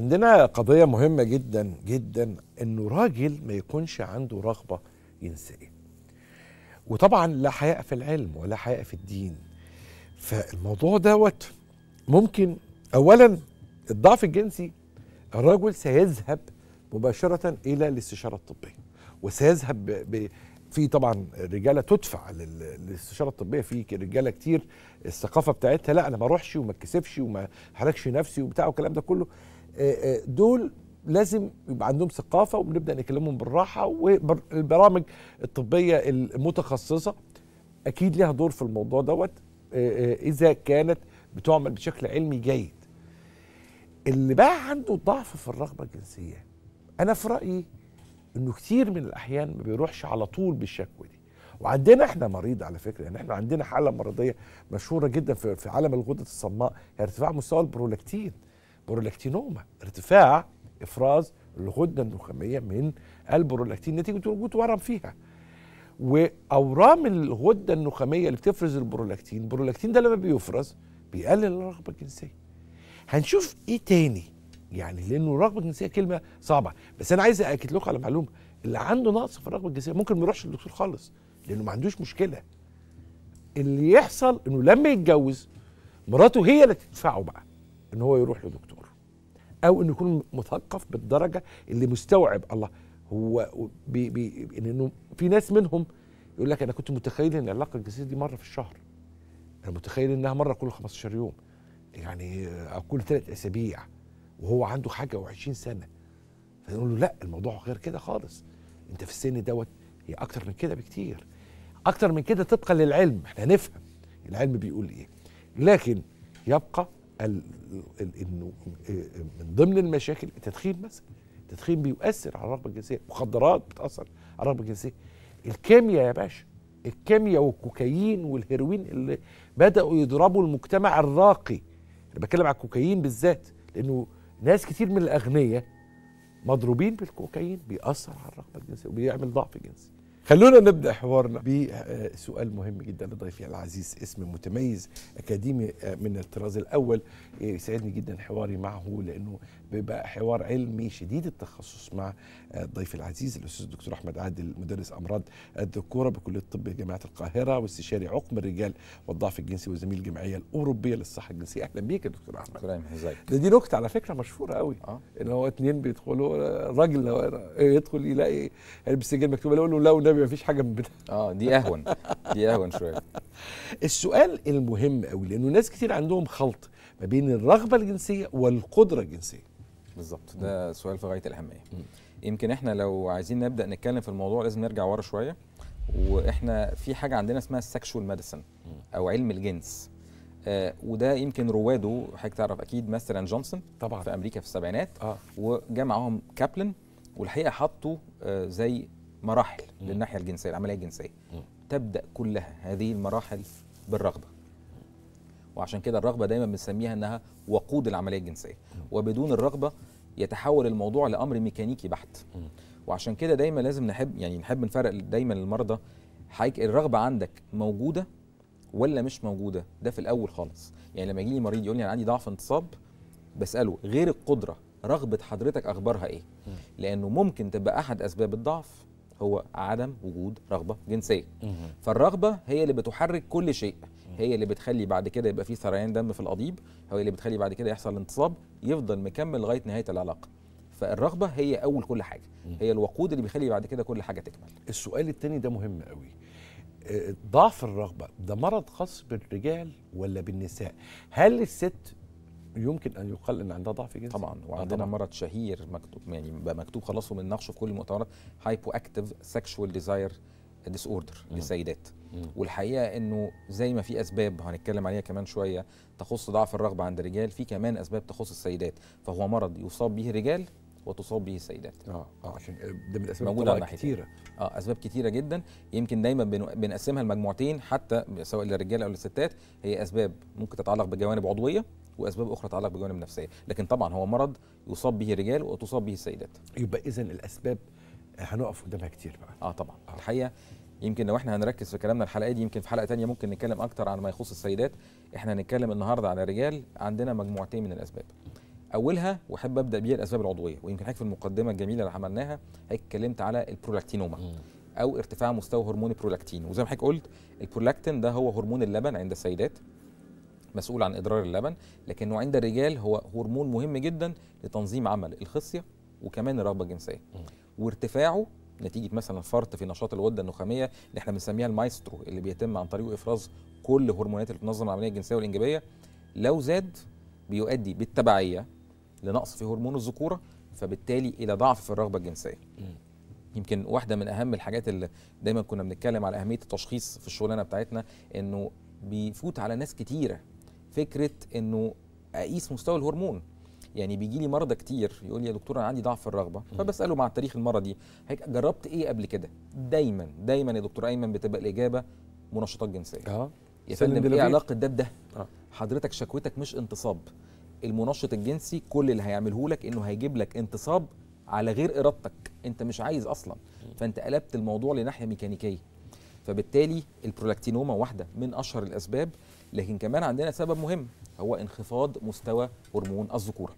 عندنا قضية مهمة جدا جدا انه راجل ما يكونش عنده رغبة ينسئ وطبعا لا حياء في العلم ولا حياء في الدين فالموضوع دوت ممكن اولا الضعف الجنسي الرجل سيذهب مباشرة الى الاستشارة الطبية وسيذهب ب... ب... في طبعا رجاله تدفع للاستشاره الطبيه في رجاله كتير الثقافه بتاعتها لا انا ما اروحش وما اتكسفش وما حركش نفسي وبتاع والكلام ده كله آه، آه، دول لازم يبقى عندهم ثقافه وبنبدا نكلمهم بالراحه والبرامج الطبيه المتخصصه اكيد لها دور في الموضوع دوت آه، اذا كانت بتعمل بشكل علمي جيد اللي بقى عنده ضعف في الرغبه الجنسيه انا في رايي انه كتير من الاحيان ما بيروحش على طول بالشكوى دي وعندنا احنا مريض على فكره يعني احنا عندنا حاله مرضيه مشهوره جدا في عالم الغدد الصماء هي ارتفاع مستوى البرولاكتين برولاكتينوما ارتفاع افراز الغده النخاميه من البرولاكتين نتيجه وجود ورم فيها واورام الغده النخاميه اللي بتفرز البرولاكتين البرولاكتين ده لما بيفرز بيقلل الرغبه الجنسيه هنشوف ايه تاني يعني لانه الرغبه الجنسيه كلمه صعبه بس انا عايز اكد لكم على معلومه اللي عنده نقص في الرغبه الجنسيه ممكن ما يروحش للدكتور خالص لانه ما عندوش مشكله اللي يحصل انه لما يتجوز مراته هي اللي تدفعه بقى ان هو يروح لدكتور او انه يكون مثقف بالدرجه اللي مستوعب الله هو بي بي يعني انه في ناس منهم يقول لك انا كنت متخيل ان العلاقه الجنسيه دي مره في الشهر انا متخيل انها مره كل 15 يوم يعني او كل ثلاث اسابيع وهو عنده حاجه و20 سنه فنقول له لا الموضوع غير كده خالص انت في السن دوت هي اكتر من كده بكتير اكتر من كده طبقا للعلم احنا هنفهم العلم بيقول ايه لكن يبقى انه من ضمن المشاكل التدخين مثلا التدخين بيؤثر على الرغبه الجنسيه مخدرات بتاثر على الرغبه الجنسيه الكيمياء يا باشا الكيمياء والكوكايين والهيروين اللي بداوا يضربوا المجتمع الراقي انا بتكلم على الكوكايين بالذات لانه ناس كتير من الاغنياء مضروبين بالكوكايين بيأثر على الرغبه الجنسيه وبيعمل ضعف جنسي خلونا نبدا حوارنا بسؤال مهم جدا لضيفي العزيز اسم متميز اكاديمي آه، من الطراز الاول آه، يسعدني جدا حواري معه لانه بيبقى حوار علمي شديد التخصص مع الضيف العزيز الاستاذ الدكتور احمد عادل مدرس امراض الذكوره بكليه الطب جامعه القاهره واستشاري عقم الرجال والضعف الجنسي وزميل الجمعيه الاوروبيه للصحه الجنسيه اهلا بيك يا دكتور احمد دكتور ازيك ده دي نكته على فكره مشهوره قوي أه؟ ان هو اثنين بيدخلوا راجل لو يدخل يلاقي السجل مكتوب يقول له لا والنبي ما فيش حاجه من بدا. اه دي اهون دي اهون شويه السؤال المهم قوي لانه ناس كتير عندهم خلط ما بين الرغبه الجنسيه والقدره الجنسيه بالظبط ده سؤال في غايه الاهميه يمكن احنا لو عايزين نبدا نتكلم في الموضوع لازم نرجع ورا شويه واحنا في حاجه عندنا اسمها السكشوال ميديسن او علم الجنس آه وده يمكن رواده حضرتك تعرف اكيد ماستر اند جونسون طبعا في امريكا في السبعينات آه. وجمعهم كابلن والحقيقه حطوا آه زي مراحل م. للناحيه الجنسيه العمليه الجنسيه م. تبدا كلها هذه المراحل بالرغبه وعشان كده الرغبه دايما بنسميها انها وقود العمليه الجنسيه وبدون الرغبه يتحول الموضوع لامر ميكانيكي بحت وعشان كده دايما لازم نحب يعني نحب نفرق دايما المرضى حضرتك الرغبه عندك موجوده ولا مش موجوده ده في الاول خالص يعني لما يجي لي مريض يقول لي انا عندي ضعف انتصاب بساله غير القدره رغبه حضرتك اخبارها ايه لانه ممكن تبقى احد اسباب الضعف هو عدم وجود رغبه جنسيه فالرغبه هي اللي بتحرك كل شيء هي اللي بتخلي بعد كده يبقى في سريان دم في القضيب هي اللي بتخلي بعد كده يحصل انتصاب يفضل مكمل لغايه نهايه العلاقه فالرغبه هي اول كل حاجه هي الوقود اللي بيخلي بعد كده كل حاجه تكمل السؤال الثاني ده مهم قوي آه، ضعف الرغبه ده مرض خاص بالرجال ولا بالنساء هل الست يمكن ان يقال ان عندها ضعف جنسي طبعا وعندنا طبعاً. مرض شهير مكتوب يعني مكتوب خلاص ومن في كل المؤتمرات هايبو اكتف سكشوال ديزاير ديس اوردر للسيدات والحقيقه انه زي ما في اسباب هنتكلم عليها كمان شويه تخص ضعف الرغبه عند الرجال في كمان اسباب تخص السيدات فهو مرض يصاب به الرجال وتصاب به السيدات اه اه عشان ده من الاسباب موجوده كتيره اه اسباب كتيره جدا يمكن دايما بنقسمها لمجموعتين حتى سواء للرجاله او للستات هي اسباب ممكن تتعلق بجوانب عضويه واسباب اخرى تتعلق بجوانب نفسيه لكن طبعا هو مرض يصاب به الرجال وتصاب به السيدات يبقى اذا الاسباب هنقف قدامها كتير بقى اه طبعا آه. الحقيقه يمكن لو احنا هنركز في كلامنا الحلقه دي يمكن في حلقه تانية ممكن نتكلم اكتر عن ما يخص السيدات احنا هنتكلم النهارده على الرجال عندنا مجموعتين من الاسباب اولها واحب ابدا بيها الاسباب العضويه ويمكن حضرتك في المقدمه الجميله اللي عملناها اتكلمت على البرولاكتينوما او ارتفاع مستوى هرمون البرولاكتين وزي ما حضرتك قلت البرولاكتين ده هو هرمون اللبن عند السيدات مسؤول عن إدرار اللبن لكنه عند الرجال هو هرمون مهم جدا لتنظيم عمل الخصية وكمان الرغبة الجنسية وارتفاعه نتيجة مثلا فرط في نشاط الغدة النخامية اللي احنا بنسميها المايسترو اللي بيتم عن طريقه إفراز كل هرمونات اللي بتنظم العملية الجنسية والإنجابية لو زاد بيؤدي بالتبعية لنقص في هرمون الذكورة فبالتالي إلى ضعف في الرغبة الجنسية يمكن واحدة من أهم الحاجات اللي دايما كنا بنتكلم على أهمية التشخيص في الشغلانة بتاعتنا إنه بيفوت على ناس كتيرة فكره انه اقيس مستوى الهرمون يعني بيجي لي مرضى كتير يقول لي يا دكتور انا عندي ضعف الرغبه فبساله مع التاريخ المرضي هيك جربت ايه قبل كده دايما دايما يا دكتور ايمن بتبقى الاجابه منشطات جنسيه اه يا فندم ايه علاقه ده بده آه. حضرتك شكوتك مش انتصاب المنشط الجنسي كل اللي هيعمله لك انه هيجيب لك انتصاب على غير ارادتك انت مش عايز اصلا فانت قلبت الموضوع لناحيه ميكانيكيه فبالتالي البرولاكتينوما واحده من اشهر الاسباب لكن كمان عندنا سبب مهم هو انخفاض مستوى هرمون الذكوره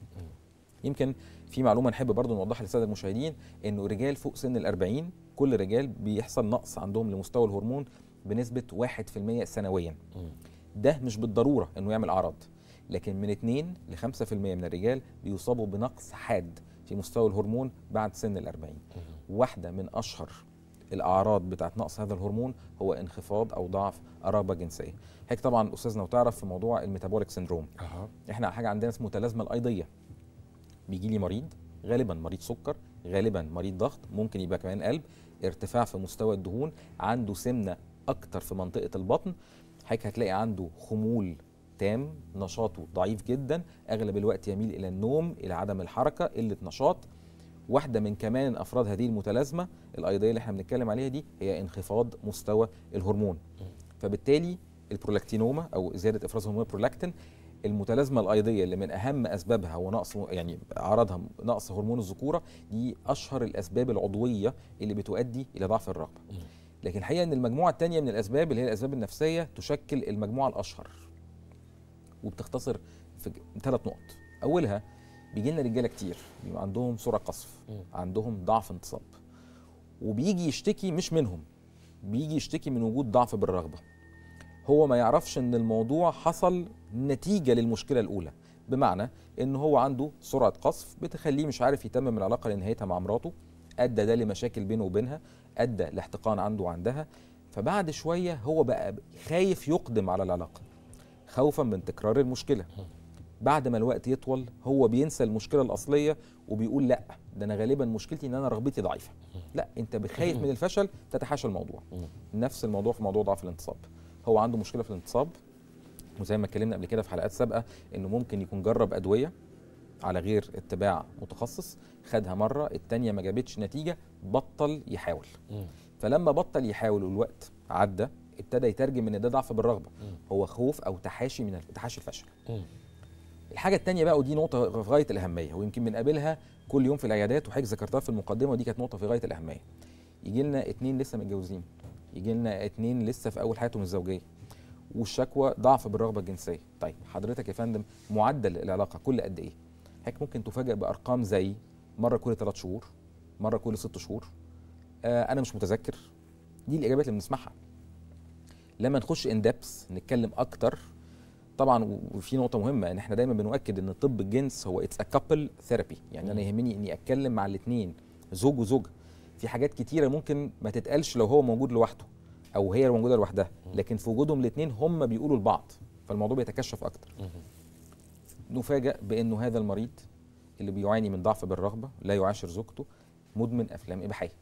يمكن في معلومه نحب برضو نوضحها للساده المشاهدين انه رجال فوق سن ال40 كل رجال بيحصل نقص عندهم لمستوى الهرمون بنسبه 1% سنويا ده مش بالضروره انه يعمل اعراض لكن من 2 ل 5% من الرجال بيصابوا بنقص حاد في مستوى الهرمون بعد سن ال40 واحده من اشهر الاعراض بتاعت نقص هذا الهرمون هو انخفاض او ضعف الرغبه جنسيه هيك طبعا استاذنا وتعرف في موضوع الميتابوليك سندروم أه. احنا حاجه عندنا اسمه تلازمه الايضيه بيجي لي مريض غالبا مريض سكر غالبا مريض ضغط ممكن يبقى كمان قلب ارتفاع في مستوى الدهون عنده سمنه اكتر في منطقه البطن حضرتك هتلاقي عنده خمول تام نشاطه ضعيف جدا اغلب الوقت يميل الى النوم الى عدم الحركه قله نشاط واحدة من كمان أفراد هذه المتلازمة الأيضية اللي احنا بنتكلم عليها دي هي انخفاض مستوى الهرمون فبالتالي البرولاكتينوما أو زيادة إفراز هرمون البرولاكتين المتلازمه الايضيه اللي من اهم اسبابها ونقص يعني عرضها نقص هرمون الذكوره دي اشهر الاسباب العضويه اللي بتؤدي الى ضعف الرغبه لكن الحقيقه ان المجموعه الثانيه من الاسباب اللي هي الاسباب النفسيه تشكل المجموعه الاشهر وبتختصر في ثلاث نقط اولها بيجي لنا رجاله كتير بيبقى عندهم سرعه قصف عندهم ضعف انتصاب وبيجي يشتكي مش منهم بيجي يشتكي من وجود ضعف بالرغبه هو ما يعرفش ان الموضوع حصل نتيجه للمشكله الاولى بمعنى ان هو عنده سرعه قصف بتخليه مش عارف يتمم العلاقه لنهايتها مع مراته ادى ده لمشاكل بينه وبينها ادى لاحتقان عنده وعندها فبعد شويه هو بقى خايف يقدم على العلاقه خوفا من تكرار المشكله بعد ما الوقت يطول هو بينسى المشكله الاصليه وبيقول لا ده انا غالبا مشكلتي ان انا رغبتي ضعيفه لا انت بخايف من الفشل تتحاشى الموضوع نفس الموضوع في موضوع ضعف الانتصاب هو عنده مشكله في الانتصاب وزي ما اتكلمنا قبل كده في حلقات سابقه انه ممكن يكون جرب ادويه على غير اتباع متخصص خدها مره الثانيه ما جابتش نتيجه بطل يحاول فلما بطل يحاول والوقت عدى ابتدى يترجم ان ده ضعف بالرغبه هو خوف او تحاشي من تحاشي الفشل الحاجه التانية بقى ودي نقطه في غايه الاهميه ويمكن بنقابلها كل يوم في العيادات وحضرتك ذكرتها في المقدمه ودي كانت نقطه في غايه الاهميه يجي لنا اتنين لسه متجوزين يجي لنا اتنين لسه في اول حياتهم الزوجيه والشكوى ضعف بالرغبه الجنسيه طيب حضرتك يا فندم معدل العلاقه كل قد ايه حضرتك ممكن تفاجئ بارقام زي مره كل ثلاث شهور مره كل ست شهور آه انا مش متذكر دي الاجابات اللي بنسمعها لما نخش ان نتكلم اكتر طبعا وفي نقطه مهمه ان احنا دايما بنؤكد ان طب الجنس هو اتس ا كابل ثيرابي يعني انا يهمني اني اتكلم مع الاثنين زوج وزوجه في حاجات كتيره ممكن ما تتقالش لو هو موجود لوحده او هي موجوده لوحدها لكن في وجودهم الاثنين هم بيقولوا لبعض فالموضوع بيتكشف اكتر نفاجأ بانه هذا المريض اللي بيعاني من ضعف بالرغبه لا يعاشر زوجته مدمن افلام اباحيه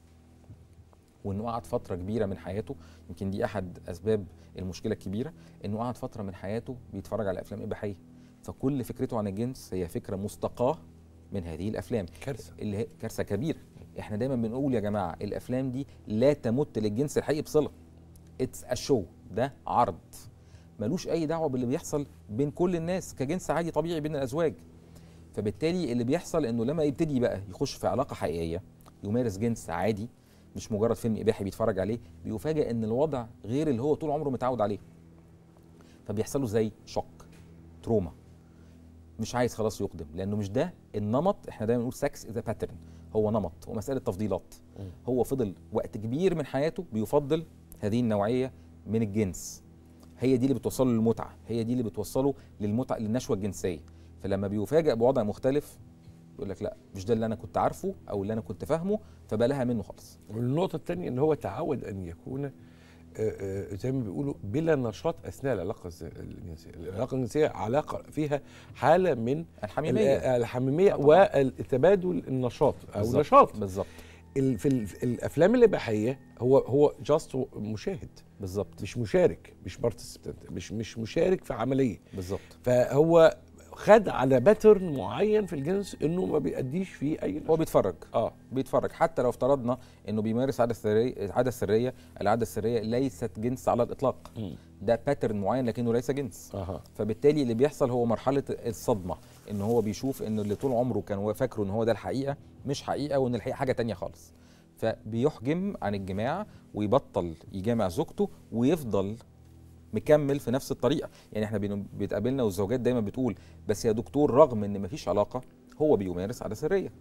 وانه قعد فتره كبيره من حياته يمكن دي احد اسباب المشكله الكبيره انه قعد فتره من حياته بيتفرج على افلام اباحيه فكل فكرته عن الجنس هي فكره مستقاه من هذه الافلام كارثه اللي هي كارثه كبيره احنا دايما بنقول يا جماعه الافلام دي لا تمت للجنس الحقيقي بصله اتس ا شو ده عرض ملوش اي دعوه باللي بيحصل بين كل الناس كجنس عادي طبيعي بين الازواج فبالتالي اللي بيحصل انه لما يبتدي بقى يخش في علاقه حقيقيه يمارس جنس عادي مش مجرد فيلم اباحي بيتفرج عليه بيفاجئ ان الوضع غير اللي هو طول عمره متعود عليه فبيحصل له زي شوك تروما مش عايز خلاص يقدم لانه مش ده النمط احنا دايما بنقول سكس ذا باترن هو نمط ومساله تفضيلات هو فضل وقت كبير من حياته بيفضل هذه النوعيه من الجنس هي دي اللي بتوصله للمتعه هي دي اللي بتوصله للمتعه للنشوه الجنسيه فلما بيفاجئ بوضع مختلف يقول لك لا مش ده اللي انا كنت عارفه او اللي انا كنت فاهمه فبلاها منه خالص والنقطه الثانيه ان هو تعود ان يكون آه، آه، زي ما بيقولوا بلا نشاط اثناء العلاقه الجنسيه، العلاقه الجنسيه علاقه فيها حاله من الحميميه آه، الحميميه والتبادل النشاط او النشاط بالظبط في الافلام الاباحيه هو هو جاست مشاهد بالظبط مش مشارك مش بارتيسيبنت مش مش مشارك في عمليه بالظبط فهو خد على باترن معين في الجنس انه ما بيأديش فيه اي هو بيتفرج اه بيتفرج حتى لو افترضنا انه بيمارس عاده سريه عاده سريه العاده السريه ليست جنس على الاطلاق م. ده باترن معين لكنه ليس جنس أه. فبالتالي اللي بيحصل هو مرحله الصدمه ان هو بيشوف ان اللي طول عمره كان فاكره ان هو ده الحقيقه مش حقيقه وان الحقيقه حاجه تانية خالص فبيحجم عن الجماع ويبطل يجامع زوجته ويفضل مكمل في نفس الطريقه يعني احنا بيتقابلنا والزوجات دايما بتقول بس يا دكتور رغم ان مفيش علاقه هو بيمارس عاده سريه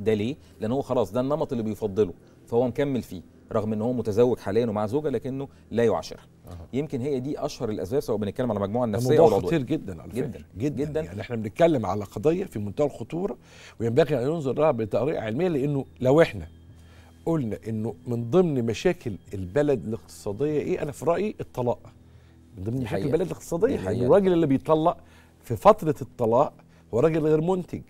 ده ليه لان هو خلاص ده النمط اللي بيفضله فهو مكمل فيه رغم ان هو متزوج حاليا ومع زوجه لكنه لا يعاشرها يمكن هي دي اشهر الاسباب سواء بنتكلم على مجموعه نفسيه او خطير جدا على فكره جدا جدا, جدا يعني احنا بنتكلم على قضيه في منتهى الخطوره وينبغي ان ننظر لها بطريقه علميه لانه لو احنا قلنا انه من ضمن مشاكل البلد الاقتصاديه ايه انا في رايي الطلاق من ضمن مشاكل البلد الاقتصاديه يعني الراجل اللي بيطلق في فتره الطلاق هو راجل غير منتج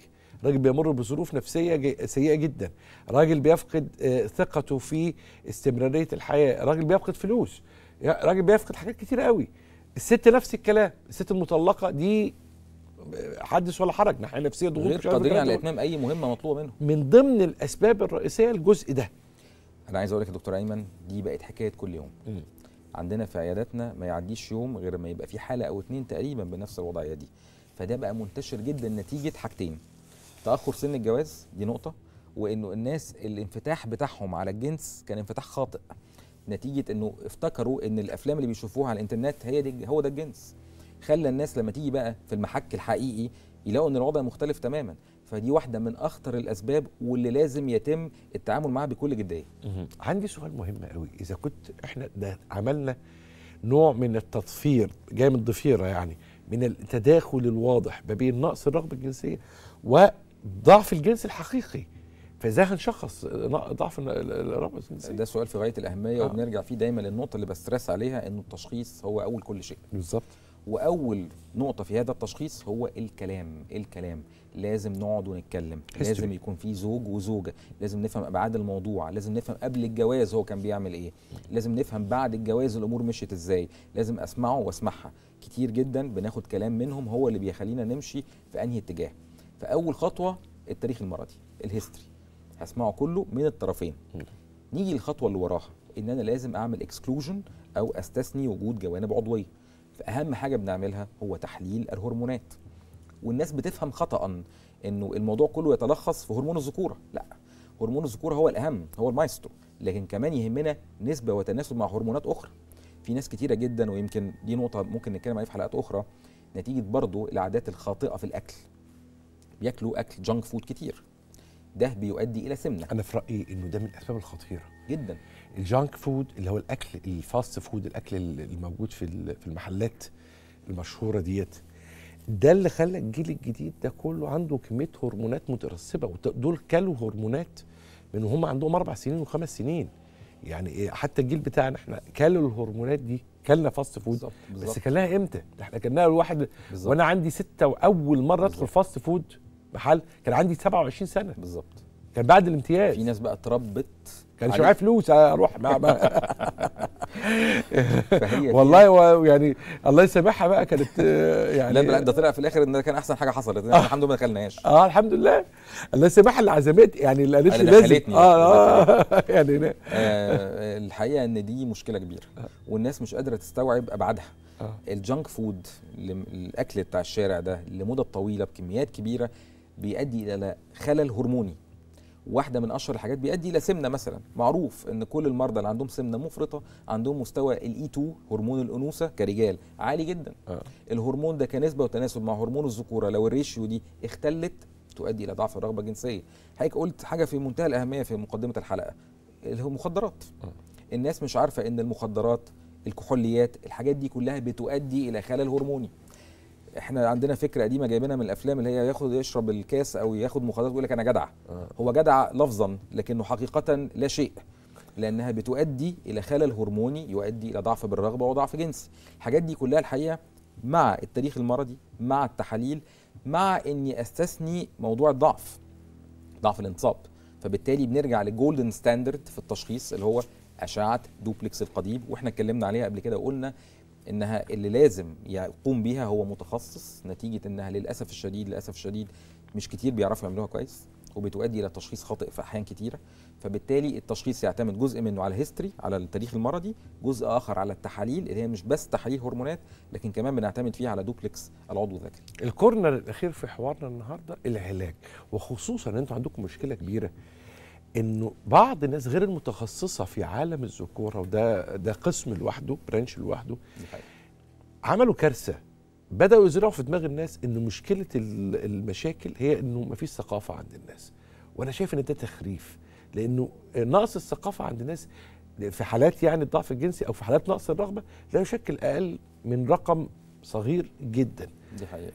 راجل بيمر بظروف نفسيه سيئه جدا راجل بيفقد آه، ثقته في استمراريه الحياه راجل بيفقد فلوس راجل بيفقد حاجات كتير قوي الست نفس الكلام الست المطلقه دي آه، حدث ولا حرج ناحيه نفسيه ضغوط غير قادرين على اتمام اي مهمه مطلوبه منهم من ضمن الاسباب الرئيسيه الجزء ده انا عايز اقول لك يا دكتور ايمن دي بقت حكايه كل يوم م. عندنا في عياداتنا ما يعديش يوم غير ما يبقى في حاله او اتنين تقريبا بنفس الوضعيه دي فده بقى منتشر جدا نتيجه حاجتين تاخر سن الجواز دي نقطه وانه الناس الانفتاح بتاعهم على الجنس كان انفتاح خاطئ نتيجه انه افتكروا ان الافلام اللي بيشوفوها على الانترنت هي دي هو ده الجنس خلى الناس لما تيجي بقى في المحك الحقيقي يلاقوا ان الوضع مختلف تماما فدي واحده من اخطر الاسباب واللي لازم يتم التعامل معها بكل جديه عندي سؤال مهم قوي اذا كنت احنا ده عملنا نوع من التطفير جاي من الضفيره يعني من التداخل الواضح ما بين نقص الرغبه الجنسيه وضعف الجنس الحقيقي فازاي هنشخص ضعف الرغبه الجنسيه؟ ده سؤال في غايه الاهميه آه. وبنرجع فيه دايما للنقطه اللي بسترس عليها انه التشخيص هو اول كل شيء بالظبط واول نقطه في هذا التشخيص هو الكلام الكلام لازم نقعد ونتكلم history. لازم يكون في زوج وزوجه لازم نفهم ابعاد الموضوع لازم نفهم قبل الجواز هو كان بيعمل ايه لازم نفهم بعد الجواز الامور مشيت ازاي لازم اسمعه واسمعها كتير جدا بناخد كلام منهم هو اللي بيخلينا نمشي في انهي اتجاه فاول خطوه التاريخ المرضي الهيستوري هسمعه كله من الطرفين نيجي للخطوه اللي وراها ان انا لازم اعمل اكسكلوجن او استثني وجود جوانب عضويه فاهم حاجه بنعملها هو تحليل الهرمونات والناس بتفهم خطا انه الموضوع كله يتلخص في هرمون الذكوره لا هرمون الذكوره هو الاهم هو المايسترو لكن كمان يهمنا نسبه وتناسب مع هرمونات اخرى في ناس كتيره جدا ويمكن دي نقطه ممكن نتكلم عليها في حلقات اخرى نتيجه برضه العادات الخاطئه في الاكل بياكلوا اكل جانك فود كتير ده بيؤدي الى سمنه انا في رايي انه ده من الاسباب الخطيره جدا الجانك فود اللي هو الاكل الفاست فود الاكل الموجود في في المحلات المشهوره ديت ده اللي خلى الجيل الجديد ده كله عنده كميه هرمونات مترسبه ودول كلوا هرمونات من هم عندهم اربع سنين وخمس سنين يعني إيه، حتى الجيل بتاعنا احنا كلوا الهرمونات دي كلنا فاست فود بالزبط بالزبط بس كلناها امتى؟ احنا كلناها الواحد بالزبط وانا عندي ستة واول مره ادخل فاست فود محل كان عندي 27 سنه بالظبط كان بعد الامتياز في ناس بقى تربت كانش معايا فلوس اروح مع والله يعني الله يسامحها بقى كانت يعني لا لا ده طلع في الاخر ان كان احسن حاجه حصلت يعني الحمد لله ما دخلناش اه الحمد لله الله يسامحها اللي عزمت يعني اللي قالت لي لازم اه اه يعني آه، الحقيقه ان دي مشكله كبيره والناس مش قادره تستوعب ابعادها الجانك آه. الجنك فود الاكل بتاع الشارع ده لمده طويله بكميات كبيره بيؤدي الى خلل هرموني واحده من اشهر الحاجات بيؤدي الى سمنه مثلا معروف ان كل المرضى اللي عندهم سمنه مفرطه عندهم مستوى الاي 2 e هرمون الانوثه كرجال عالي جدا آه. الهرمون ده كنسبه وتناسب مع هرمون الذكوره لو الريشيو دي اختلت تؤدي الى ضعف الرغبه الجنسيه حضرتك قلت حاجه في منتهى الاهميه في مقدمه الحلقه اللي هو المخدرات آه. الناس مش عارفه ان المخدرات الكحوليات الحاجات دي كلها بتؤدي الى خلل هرموني احنا عندنا فكره قديمه جايبينها من الافلام اللي هي ياخد يشرب الكاس او ياخد مخدرات ويقول لك انا جدع آه. هو جدع لفظا لكنه حقيقه لا شيء لانها بتؤدي الى خلل هرموني يؤدي الى ضعف بالرغبه وضعف جنسي الحاجات دي كلها الحقيقه مع التاريخ المرضي مع التحاليل مع اني استثني موضوع الضعف ضعف الانتصاب فبالتالي بنرجع للجولدن ستاندرد في التشخيص اللي هو اشعه دوبلكس القضيب واحنا اتكلمنا عليها قبل كده وقلنا انها اللي لازم يقوم بيها هو متخصص نتيجه انها للاسف الشديد للاسف الشديد مش كتير بيعرفوا يعملوها كويس وبتؤدي الى تشخيص خاطئ في احيان كتيره فبالتالي التشخيص يعتمد جزء منه على الهيستوري على التاريخ المرضي جزء اخر على التحاليل اللي هي مش بس تحاليل هرمونات لكن كمان بنعتمد فيها على دوبلكس العضو الذكري الكورنر الاخير في حوارنا النهارده العلاج وخصوصا انتوا عندكم مشكله كبيره انه بعض الناس غير المتخصصه في عالم الذكوره وده ده قسم لوحده برانش لوحده عملوا كارثه بداوا يزرعوا في دماغ الناس ان مشكله المشاكل هي انه مفيش ثقافه عند الناس وانا شايف ان ده تخريف لانه نقص الثقافه عند الناس في حالات يعني الضعف الجنسي او في حالات نقص الرغبه لا يشكل اقل من رقم صغير جدا دي حقيقه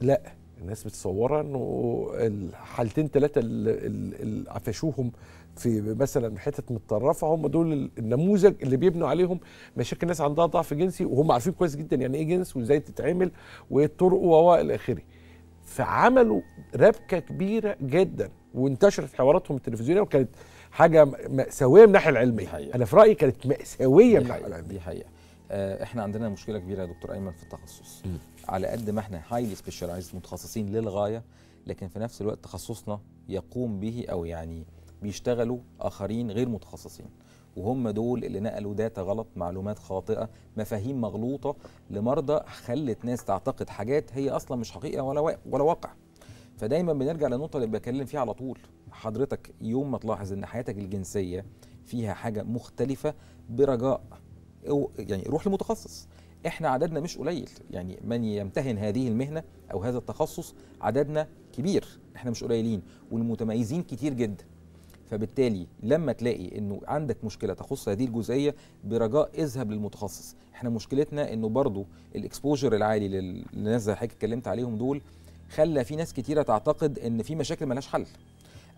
لا الناس متصوره انه الحالتين ثلاثه اللي قفشوهم في مثلا حتت متطرفه هم دول النموذج اللي بيبنوا عليهم مشاكل ناس عندها ضعف جنسي وهم عارفين كويس جدا يعني ايه جنس وازاي تتعمل وايه الطرق و الى اخره. فعملوا ربكه كبيره جدا وانتشرت حواراتهم التلفزيونيه وكانت حاجه ماساويه من الناحيه العلميه. حقيقة. انا في رايي كانت ماساويه من الناحيه العلميه. دي حقيقه. آه، احنا عندنا مشكله كبيره يا دكتور ايمن في التخصص. م. على قد ما احنا هايلي سبيشاليزد متخصصين للغايه لكن في نفس الوقت تخصصنا يقوم به او يعني بيشتغلوا اخرين غير متخصصين وهم دول اللي نقلوا داتا غلط معلومات خاطئه مفاهيم مغلوطه لمرضى خلت ناس تعتقد حاجات هي اصلا مش حقيقه ولا ولا واقع فدايما بنرجع للنقطه اللي بكلم فيها على طول حضرتك يوم ما تلاحظ ان حياتك الجنسيه فيها حاجه مختلفه برجاء يعني روح لمتخصص احنا عددنا مش قليل يعني من يمتهن هذه المهنه او هذا التخصص عددنا كبير احنا مش قليلين والمتميزين كتير جدا فبالتالي لما تلاقي انه عندك مشكله تخص هذه الجزئيه برجاء اذهب للمتخصص احنا مشكلتنا انه برضو الاكسبوجر العالي للناس زي حضرتك اتكلمت عليهم دول خلى في ناس كتيره تعتقد ان في مشاكل ملهاش حل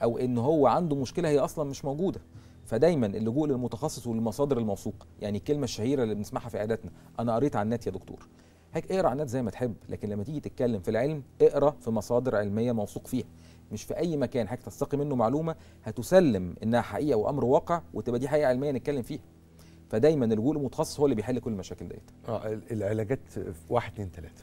او ان هو عنده مشكله هي اصلا مش موجوده فدايما اللجوء للمتخصص والمصادر الموثوقه يعني الكلمه الشهيره اللي بنسمعها في عاداتنا انا قريت على النت يا دكتور هيك اقرا على النت زي ما تحب لكن لما تيجي تتكلم في العلم اقرا في مصادر علميه موثوق فيها مش في اي مكان حضرتك تستقي منه معلومه هتسلم انها حقيقه وامر واقع وتبقى دي حقيقه علميه نتكلم فيها فدايما اللجوء للمتخصص هو اللي بيحل كل المشاكل ديت اه العلاجات واحد اتنين تلاته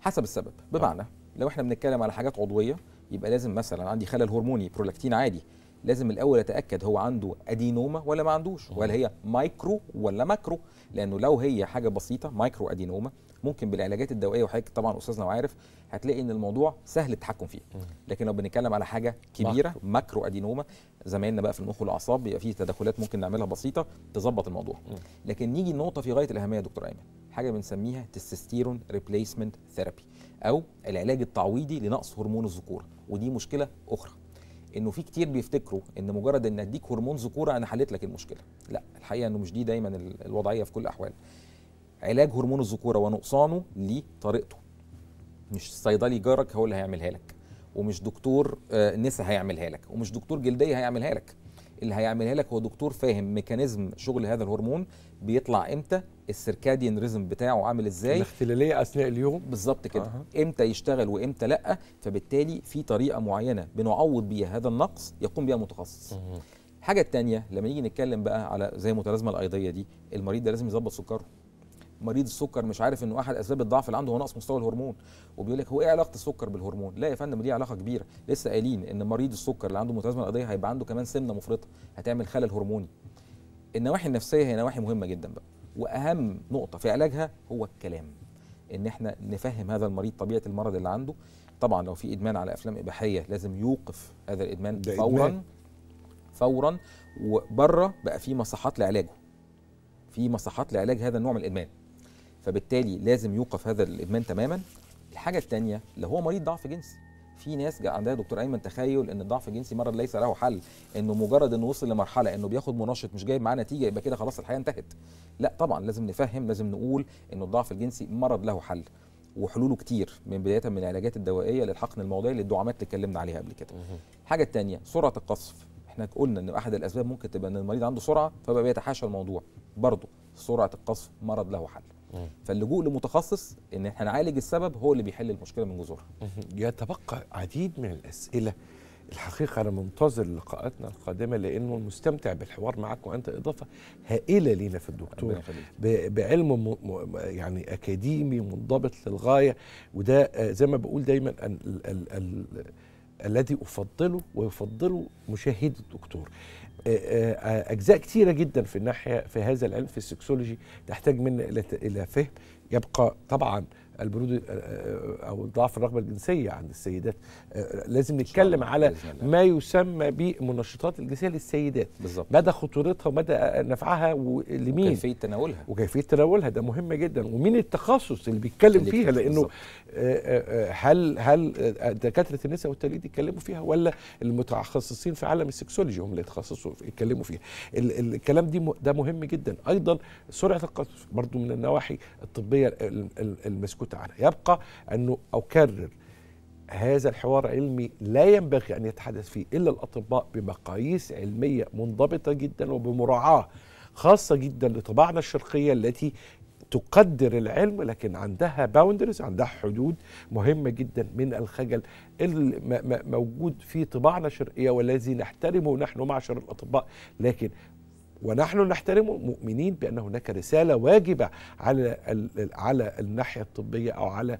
حسب السبب بمعنى آه. لو احنا بنتكلم على حاجات عضويه يبقى لازم مثلا عندي خلل هرموني برولاكتين عادي لازم الاول اتاكد هو عنده ادينوما ولا ما عندوش وهل هي مايكرو ولا ماكرو لانه لو هي حاجه بسيطه مايكرو ادينوما ممكن بالعلاجات الدوائيه وحاجات طبعا استاذنا وعارف هتلاقي ان الموضوع سهل التحكم فيه لكن لو بنتكلم على حاجه كبيره ماكرو ادينوما زمايلنا بقى في المخ والاعصاب بيبقى فيه تدخلات ممكن نعملها بسيطه تظبط الموضوع لكن نيجي النقطه في غايه الاهميه يا دكتور ايمن حاجه بنسميها تستستيرون ريبليسمنت ثيرابي او العلاج التعويضي لنقص هرمون الذكوره ودي مشكله اخرى انه في كتير بيفتكروا ان مجرد ان اديك هرمون ذكوره انا حليت لك المشكله لا الحقيقه انه مش دي دايما الوضعيه في كل الاحوال علاج هرمون الذكوره ونقصانه ليه طريقته مش صيدلي جارك هو اللي هيعملها لك ومش دكتور آه، نسا هيعملها لك ومش دكتور جلديه هيعملها لك اللي هيعملها لك هو دكتور فاهم ميكانيزم شغل هذا الهرمون بيطلع امتى السيركاديان ريزم بتاعه عامل ازاي الاختلاليه اثناء اليوم بالظبط كده أه. امتى يشتغل وامتى لا فبالتالي في طريقه معينه بنعوض بيها هذا النقص يقوم بيها متخصص أه. الحاجه الثانيه لما نيجي نتكلم بقى على زي المتلازمه الايضيه دي المريض ده لازم يظبط سكره مريض السكر مش عارف انه احد اسباب الضعف اللي عنده هو نقص مستوى الهرمون وبيقول لك هو ايه علاقه السكر بالهرمون لا يا فندم ليه علاقه كبيره لسه قايلين ان مريض السكر اللي عنده متلازمه الايضيه هيبقى عنده كمان سمنه مفرطه هتعمل خلل هرموني النواحي النفسيه هي نواحي مهمه جدا بقى واهم نقطه في علاجها هو الكلام ان احنا نفهم هذا المريض طبيعه المرض اللي عنده طبعا لو في ادمان على افلام اباحيه لازم يوقف هذا الادمان فورا إدمان. فورا وبره بقى في مصحات لعلاجه في مصحات لعلاج هذا النوع من الادمان فبالتالي لازم يوقف هذا الادمان تماما الحاجه الثانيه لو هو مريض ضعف جنسي في ناس عندها دكتور ايمن تخيل ان الضعف الجنسي مرض ليس له حل انه مجرد انه وصل لمرحله انه بياخد منشط مش جايب معاه نتيجه يبقى كده خلاص الحياه انتهت لا طبعا لازم نفهم لازم نقول ان الضعف الجنسي مرض له حل وحلوله كتير من بدايه من العلاجات الدوائيه للحقن الموضعي للدعامات اللي اتكلمنا عليها قبل كده الحاجه الثانيه سرعه القصف احنا قلنا ان احد الاسباب ممكن تبقى ان المريض عنده سرعه فبقى بيتحاشى الموضوع برضه سرعه القصف مرض له حل فاللجوء لمتخصص ان احنا نعالج السبب هو اللي بيحل المشكله من جذورها يتبقى عديد من الاسئله الحقيقه انا منتظر لقاءاتنا القادمه لانه مستمتع بالحوار معك وانت اضافه هائله لينا في الدكتور بعلم م... يعني اكاديمي منضبط للغايه وده آه، زي ما بقول دايما ال ال ال الذي أفضله ويفضله مشاهدي الدكتور آه، آه، أجزاء كثيره جدا في الناحية في هذا العلم في السكسولوجي تحتاج منا إلى فهم يبقى طبعا البرود آه، آه، او ضعف الرغبه الجنسيه عند السيدات آه، لازم نتكلم على ما يسمى بمنشطات الجنسيه للسيدات بالزبط. مدى خطورتها ومدى نفعها ولمين وكيفيه تناولها وكيفيه تناولها ده مهم جدا ومين التخصص اللي بيتكلم اللي فيها لانه هل هل دكاتره النساء والتوليد يتكلموا فيها ولا المتخصصين في عالم السكسولوجي هم اللي يتخصصوا يتكلموا فيها الكلام دي ده مهم جدا ايضا سرعه القذف برضو من النواحي الطبيه المسكوت تعالى عنها يبقى أنه أكرر هذا الحوار علمي لا ينبغي أن يتحدث فيه إلا الأطباء بمقاييس علمية منضبطة جدا وبمراعاة خاصة جدا لطباعنا الشرقية التي تقدر العلم لكن عندها باوندرز عندها حدود مهمة جدا من الخجل الموجود في طباعنا الشرقية والذي نحترمه نحن معشر الأطباء لكن ونحن نحترمه مؤمنين بان هناك رساله واجبه على على الناحيه الطبيه او على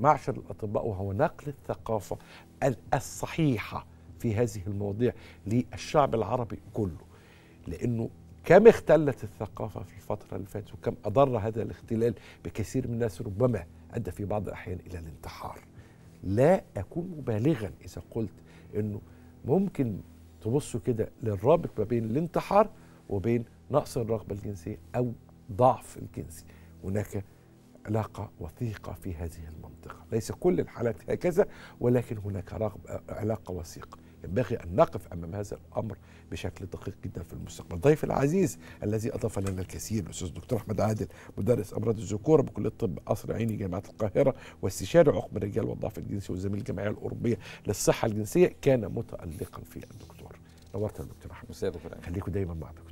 معشر الاطباء وهو نقل الثقافه الصحيحه في هذه المواضيع للشعب العربي كله لانه كم اختلت الثقافه في الفتره اللي فاتت وكم اضر هذا الاختلال بكثير من الناس ربما ادى في بعض الاحيان الى الانتحار لا اكون مبالغا اذا قلت انه ممكن تبصوا كده للرابط ما بين الانتحار وبين نقص الرغبة الجنسية أو ضعف الجنسي هناك علاقة وثيقة في هذه المنطقة ليس كل الحالات هكذا ولكن هناك رغبة علاقة وثيقة ينبغي أن نقف أمام هذا الأمر بشكل دقيق جدا في المستقبل ضيف العزيز الذي أضاف لنا الكثير الأستاذ الدكتور أحمد عادل مدرس أمراض الذكورة بكلية طب قصر عيني جامعة القاهرة واستشاري عقم الرجال والضعف الجنسي وزميل الجمعية الأوروبية للصحة الجنسية كان متألقا في الدكتور نورتنا يا دكتور احمد خليكم دايما مع دكتور